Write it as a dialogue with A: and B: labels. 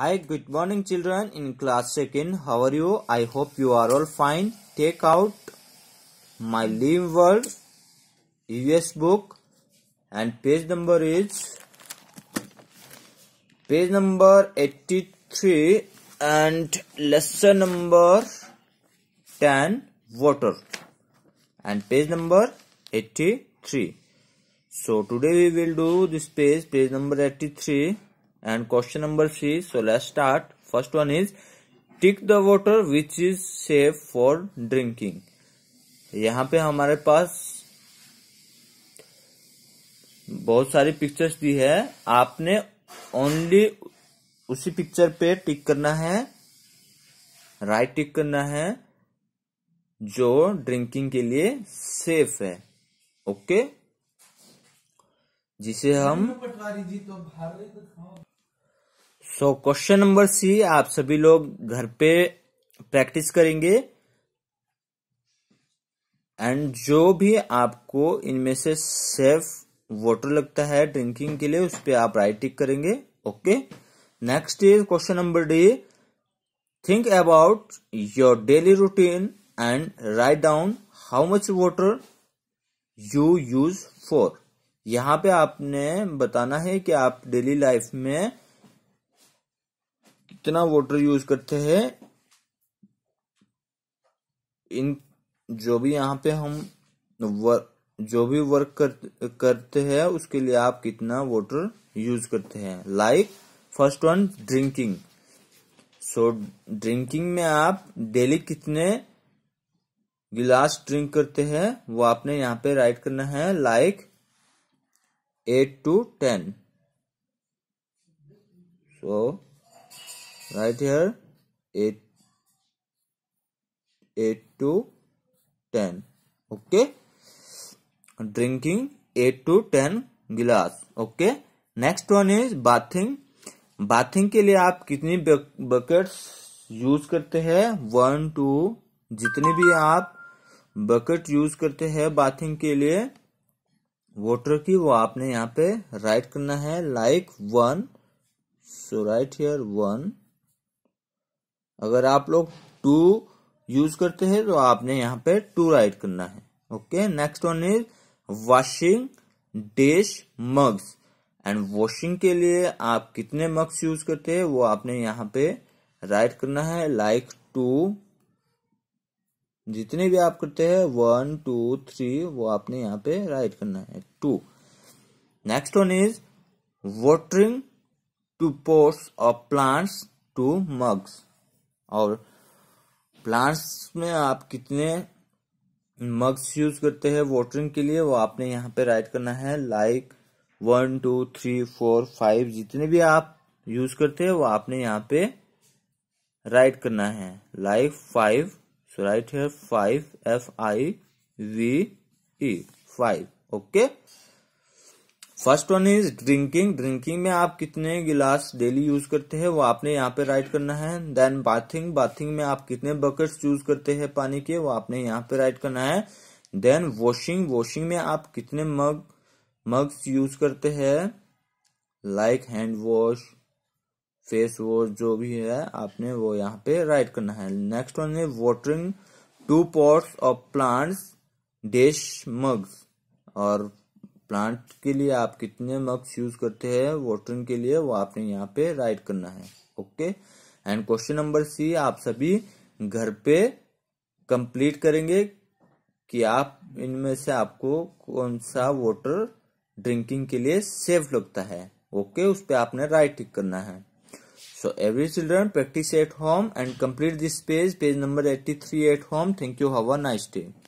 A: Hi, good morning children in class 2nd. How are you? I hope you are all fine. Take out my Live World US book and page number is page number 83 and lesson number 10 water and page number 83. So today we will do this page, page number 83. and question number 3 so let's start first one is tick the water which is safe for drinking यहाँ पे हमारे पास बहुत सारी pictures दी है आपने only उसी picture पे टिक करना है राइट right टिक करना है जो ड्रिंकिंग के लिए सेफ है ओके जिसे हम पटवारी जी तो सो क्वेश्चन नंबर सी आप सभी लोग घर पे प्रैक्टिस करेंगे एंड जो भी आपको इनमें से सेफ वाटर लगता है ड्रिंकिंग के लिए उस पर आप राइट टिक करेंगे okay next is question number D think about your daily routine and write down how much water you use for यहां पे आपने बताना है कि आप डेली लाइफ में कितना वाटर यूज करते हैं इन जो भी यहाँ पे हम वर्क जो भी वर्क कर, करते हैं उसके लिए आप कितना वाटर यूज करते हैं like first one drinking so drinking में आप डेली कितने गिलास ड्रिंक करते हैं वो आपने यहाँ पे राइट करना है like eight to ten so right here 8 8 to 10 okay drinking 8 to 10 glass okay next one is bathing bathing के लिए आप कितनी बकेट्स यूज करते हैं वन टू जितने भी आप बकेट यूज करते हैं बाथिंग के लिए वाटर की वो आपने यहाँ पे राइट करना है like one so write here one अगर आप लोग टू यूज करते हैं तो आपने यहाँ पे टू राइट करना है okay next one is washing dish mugs and washing के लिए आप कितने मग्स यूज करते हैं वो आपने यहाँ पे राइट करना है लाइक like टू जितने भी आप करते हैं वन टू थ्री वो आपने यहाँ पे राइट करना है two next one is watering to pots of plants two mugs और प्लांट्स में आप कितने मग्स यूज करते हैं वाटरिंग के लिए वो आपने यहाँ पे राइट करना है like one two three four five जितने भी आप यूज करते हैं वो आपने यहाँ पे राइट करना है लाइक फाइव सो राइट है five F I V E five okay first one is drinking drinking में आप कितने गिलास डेली यूज करते हैं वो आपने यहाँ पे राइट करना है देन बाथिंग बाथिंग में आप कितने बकेट्स यूज करते हैं पानी के वो आपने यहाँ पे राइट करना है देन वॉशिंग वॉशिंग में आप कितने मग मग्स यूज करते हैं like hand wash face wash जो भी है आपने वो यहाँ पे राइट करना है नेक्स्ट वन है watering to pots of plants dash mugs और प्लांट के लिए आप कितने मक्स यूज करते हैं वाटरिंग के लिए वो आपने यहाँ पे राइट करना है okay and question number C आप सभी घर पे कंप्लीट करेंगे कि आप इनमें से आपको कौन सा वाटर ड्रिंकिंग के लिए सेफ लगता है ओके उस पर आपने राइट टिक करना है every children practice at home and complete this page page number eighty three at home thank you have a nice day